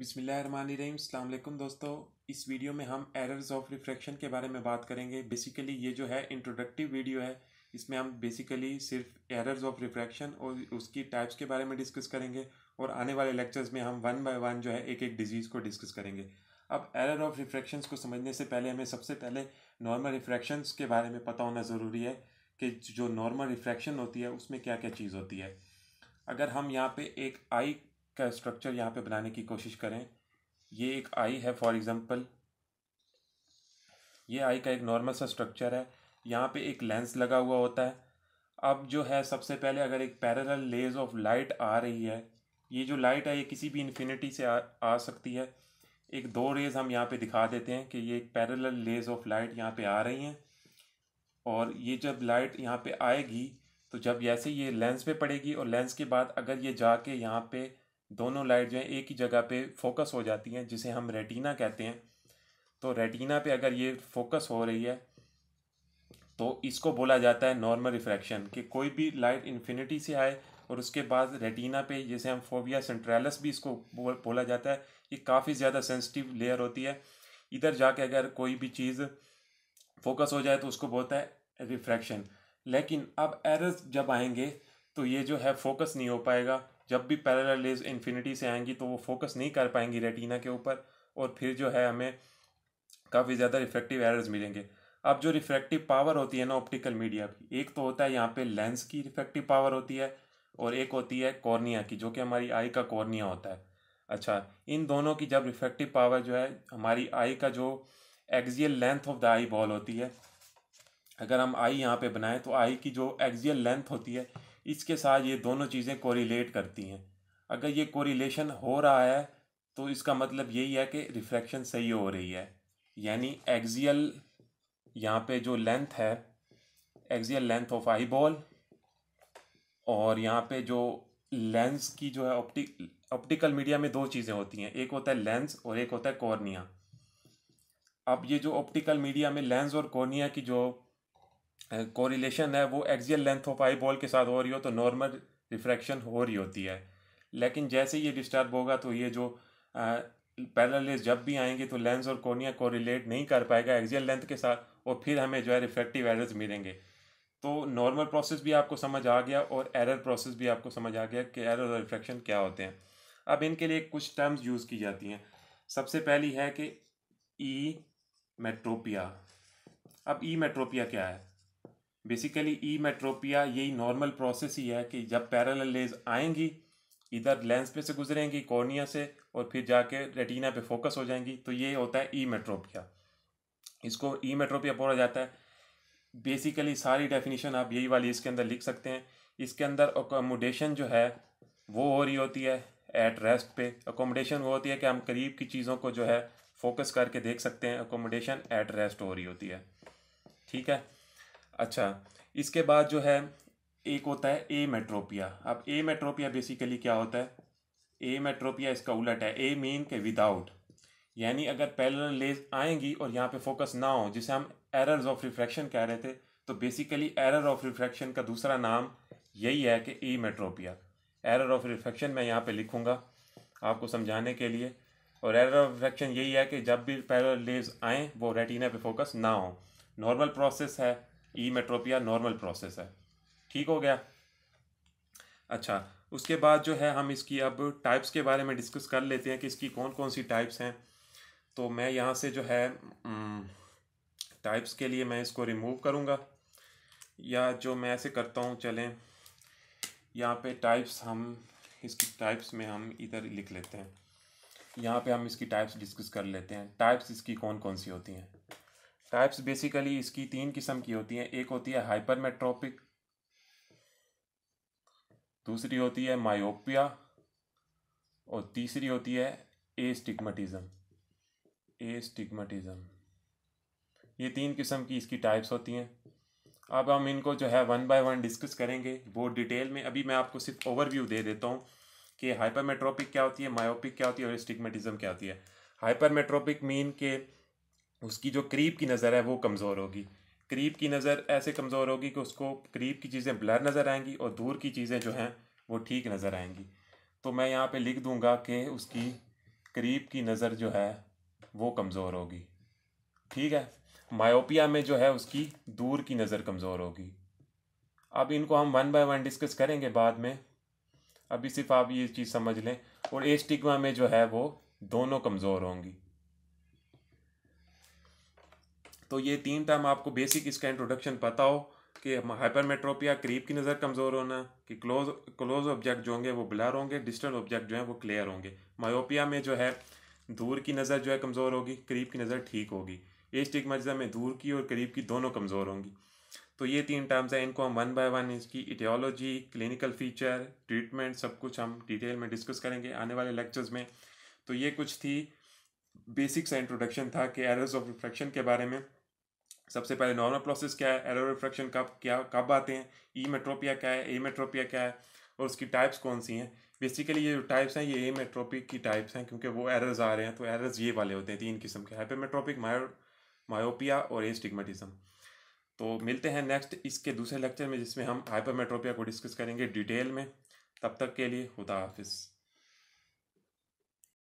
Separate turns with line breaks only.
बिसमीम अल्लाम दोस्तों इस वीडियो में हम एरर्स ऑफ रिफ्रैक्शन के बारे में बात करेंगे बेसिकली ये जो है इंट्रोडक्टिव वीडियो है इसमें हम बेसिकली सिर्फ एरर्स ऑफ रिफ्रैक्शन और उसकी टाइप्स के बारे में डिस्कस करेंगे और आने वाले लेक्चर्स में हम वन बाय वन जो है एक एक डिजीज़ को डिस्कस करेंगे अब एरर ऑफ रिफ्रैक्शन को समझने से पहले हमें सबसे पहले नॉर्मल रिफ्रैक्शन के बारे में पता होना ज़रूरी है कि जो नॉर्मल रिफ्रैक्शन होती है उसमें क्या क्या चीज़ होती है अगर हम यहाँ पे एक आई का स्ट्रक्चर यहाँ पे बनाने की कोशिश करें ये एक आई है फॉर एग्ज़ाम्पल ये आई का एक नॉर्मल सा स्ट्रक्चर है यहाँ पे एक लेंस लगा हुआ होता है अब जो है सबसे पहले अगर एक पैरेलल लेज ऑफ लाइट आ रही है ये जो लाइट है ये किसी भी इन्फिनिटी से आ, आ सकती है एक दो रेज़ हम यहाँ पे दिखा देते हैं कि ये एक पैरेलल लेज ऑफ लाइट यहाँ पे आ रही हैं और ये जब लाइट यहाँ पे आएगी तो जब जैसे ये लेंस पे पड़ेगी और लेंस के बाद अगर ये जाके यहाँ पे दोनों लाइट जो है एक ही जगह पे फोकस हो जाती हैं जिसे हम रेटिना कहते हैं तो रेटिना पे अगर ये फोकस हो रही है तो इसको बोला जाता है नॉर्मल रिफ्रैक्शन कि कोई भी लाइट इन्फिनिटी से आए और उसके बाद रेटिना पे जैसे हम फोबिया सेंट्रेलस भी इसको बोला जाता है ये काफ़ी ज़्यादा सेंसिटिव लेयर होती है इधर जाके अगर कोई भी चीज़ फोकस हो जाए तो उसको बोलता है रिफ्रैक्शन लेकिन अब एरर्स जब आएंगे तो ये जो है फोकस नहीं हो पाएगा जब भी पैरल रेज इन्फिनिटी से आएंगी तो वो फोकस नहीं कर पाएंगी रेटिना के ऊपर और फिर जो है हमें काफ़ी ज़्यादा रिफ्लेक्टिव एरर्स मिलेंगे अब जो रिफ्रैक्टिव पावर होती है ना ऑप्टिकल मीडिया की एक तो होता है यहाँ पे लेंस की रिफ्रैक्टिव पावर होती है और एक होती है कॉर्निया की जो कि हमारी आई का कॉर्निया होता है अच्छा इन दोनों की जब रिफ्रैक्टिव पावर जो है हमारी आई का जो axial length of the eyeball होती है अगर हम आई यहाँ पे बनाएं तो आई की जो एक्जियल लेंथ होती है इसके साथ ये दोनों चीज़ें कोरिलेट करती हैं अगर ये कोरिलेशन हो रहा है तो इसका मतलब यही है कि रिफ्लेक्शन सही हो रही है यानी एक्जियल यहाँ पे जो लेंथ है axial length of eyeball और यहाँ पे जो लेंस की जो है ऑप्टिक ऑप्टिकल मीडिया में दो चीज़ें होती हैं एक होता है लेंस और एक होता है कॉर्निया अब ये जो ऑप्टिकल मीडिया में लेंस और कॉर्निया की जो कोरिलेशन है वो axial length of eyeball के साथ हो रही हो तो नॉर्मल रिफ्रैक्शन हो रही होती है लेकिन जैसे ये डिस्टर्ब होगा तो ये जो पैरल जब भी आएंगे तो लेंस और कोर्निया को रिलेट नहीं कर पाएगा एक्जियल लेंथ के साथ और फिर हमें जो है रिफ्रैक्टिव एरर्स मिलेंगे तो नॉर्मल प्रोसेस भी आपको समझ आ गया और एरर प्रोसेस भी आपको समझ आ गया कि एरर और रिफ्रैक्शन क्या होते हैं अब इनके लिए कुछ टर्म्स यूज़ की जाती हैं सबसे पहली है कि ई e मेट्रोपिया अब ई e मेट्रोपिया क्या है बेसिकली ई मेट्रोपिया यही नॉर्मल प्रोसेस ही है कि जब पैरल लेज आएंगी इधर लेंस पे से गुजरेंगी कॉर्निया से और फिर जाके रेटिना पे फोकस हो जाएंगी तो ये होता है ई मेट्रोपिया इसको ई मेट्रोपिया बोला जाता है बेसिकली सारी डेफिनेशन आप यही वाली इसके अंदर लिख सकते हैं इसके अंदर अकोमोडेशन जो है वो हो रही होती है एट रेस्ट पे अकोमोडेशन वो होती है कि हम करीब की चीज़ों को जो है फोकस करके देख सकते हैं अकोमोडेशन एट रेस्ट हो रही होती है ठीक है अच्छा इसके बाद जो है एक होता है ए मेट्रोपिया अब ए मेट्रोपिया बेसिकली क्या होता है ए मेट्रोपिया इसका उलट है ए मीन के विदाउट यानी अगर पैरेलल लेज आएंगी और यहाँ पे फोकस ना हो जिसे हम एरर्स ऑफ रिफ्रैक्शन कह रहे थे तो बेसिकली एरर ऑफ रिफ्रैक्शन का दूसरा नाम यही है कि emmetropia error of refraction मैं यहाँ पे लिखूँगा आपको समझाने के लिए और एरर ऑफ रिफ्रैक्शन यही है कि जब भी पैरल लेज आएँ वो रेटिना पे फोकस ना हो नॉर्मल प्रोसेस है ई मेट्रोपिया नॉर्मल प्रोसेस है ठीक हो गया अच्छा उसके बाद जो है हम इसकी अब टाइप्स के बारे में डिस्कस कर लेते हैं कि इसकी कौन कौन सी टाइप्स हैं तो मैं यहाँ से जो है टाइप्स के लिए मैं इसको रिमूव करूँगा या जो मैं ऐसे करता हूँ चलें यहाँ पे टाइप्स हम इसकी टाइप्स में हम इधर लिख लेते हैं यहाँ पे हम इसकी टाइप्स डिस्कस कर लेते हैं टाइप्स इसकी कौन कौन सी होती हैं टाइप्स बेसिकली इसकी तीन किस्म की होती हैं एक होती है हाइपरमेट्रोपिक दूसरी होती है मायोपिया और तीसरी होती है ए एस्टिग्मटिज़म ये तीन किस्म की इसकी टाइप्स होती हैं अब हम इनको जो है वन बाय वन डिस्कस करेंगे बहुत डिटेल में अभी मैं आपको सिर्फ ओवरव्यू दे देता हूँ कि हाइपरमेट्रोपिक क्या होती है मायोपिक क्या होती है और स्टिग्मेटिज्म क्या होती है हाइपरमेट्रोपिक मीन के उसकी जो करीब की नज़र है वो कमज़ोर होगी करीब की नज़र ऐसे कमज़ोर होगी कि उसको करीब की चीज़ें ब्लर नज़र आएंगी और दूर की चीज़ें जो हैं वो ठीक नज़र आएंगी तो मैं यहाँ पे लिख दूँगा कि उसकी करीब की नज़र जो है वो कमज़ोर होगी ठीक है मायोपिया में जो है उसकी दूर की नज़र कमज़ोर होगी अब इनको हम वन बाय वन डिस्कस करेंगे बाद में अभी सिर्फ आप ये चीज़ समझ लें और एस्टिग्मा में जो है वो दोनों कमज़ोर होंगी तो ये तीन टर्म आपको बेसिक इसका इंट्रोडक्शन पता हो कि हाइपरमेट्रोपिया करीब की नज़र कमज़ोर होना कि क्लोज क्लोज ऑब्जेक्ट जो होंगे वो ब्लर होंगे डिस्टेंट ऑब्जेक्ट जो है वो क्लियर होंगे मायोपिया में जो है दूर की नज़र जो है कमज़ोर होगी करीब की नज़र ठीक होगी मज़ा में दूर की और करीब की दोनों कमज़ोर होंगी तो ये तीन टर्म्स हैं इनको हम वन बाय वन इसकी इटियोलॉजी क्लिनिकल फीचर ट्रीटमेंट सब कुछ हम डिटेल में डिस्कस करेंगे आने वाले लेक्चर्स में तो ये कुछ थी बेसिक सा इंट्रोडक्शन था कि एरर्स ऑफ रिफ्रैक्शन के बारे में सबसे पहले नॉर्मल प्रोसेस क्या है एरर रिफ्रैक्शन कब क्या कब आते हैं ई मेट्रोपिया क्या है ए मेट्रोपिया क्या है और उसकी टाइप्स कौन सी हैं बेसिकली ये जो टाइप्स हैं ये ए मेट्रोपिक की टाइप्स हैं क्योंकि वो एरर्स आ रहे हैं तो एरर्स ये वाले होते हैं तीन किस्म के हाइपेमेट्रोपिक मायो मायोपिया और ए एस्टिग्मेटिज्म तो मिलते हैं नेक्स्ट इसके दूसरे लेक्चर में जिसमें हम मेट्रोपिया को डिस्कस करेंगे डिटेल में तब तक के लिए खुदा हाफिज़